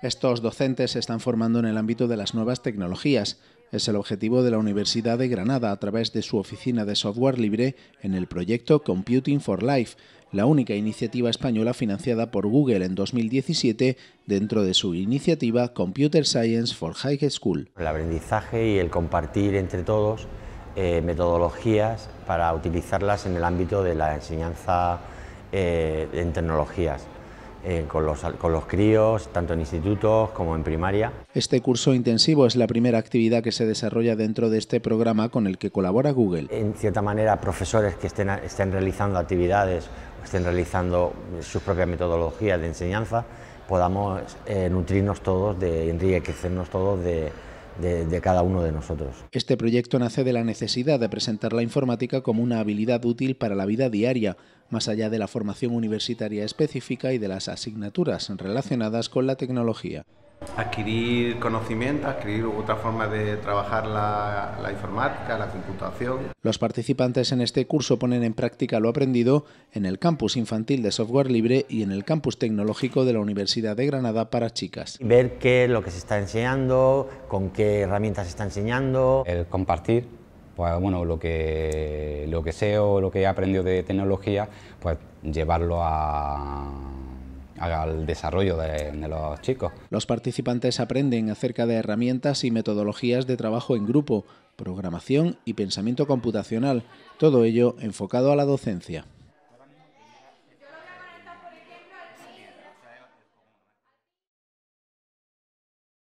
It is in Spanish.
Estos docentes se están formando en el ámbito de las nuevas tecnologías. Es el objetivo de la Universidad de Granada a través de su oficina de software libre en el proyecto Computing for Life, la única iniciativa española financiada por Google en 2017 dentro de su iniciativa Computer Science for High School. El aprendizaje y el compartir entre todos eh, metodologías para utilizarlas en el ámbito de la enseñanza eh, en tecnologías. Eh, con, los, críos, tanto en institutos como en primaria. Este curso intensivo es la primera actividad que se desarrolla dentro de este programa con el que colabora Google. En cierta manera, profesores que estén, realizando actividades, estén realizando sus propias metodologías de enseñanza, podamos eh, nutrirnos todos, de enriquecernos todos de, cada uno de nosotros. Este proyecto nace de la necesidad de presentar la informática como una habilidad útil para la vida diaria, más allá de la formación universitaria específica y de las asignaturas relacionadas con la tecnología. Adquirir conocimiento, adquirir otra forma de trabajar la, informática, la computación. Los participantes en este curso ponen en práctica lo aprendido en el campus infantil de software libre y en el campus tecnológico de la Universidad de Granada para chicas. Ver qué es lo que se está enseñando, con qué herramientas se está enseñando. El compartir pues, bueno, lo que, lo que sé o lo que he aprendido de tecnología, pues llevarlo al desarrollo de, los chicos. Los participantes aprenden acerca de herramientas y metodologías de trabajo en grupo, programación y pensamiento computacional, todo ello enfocado a la docencia.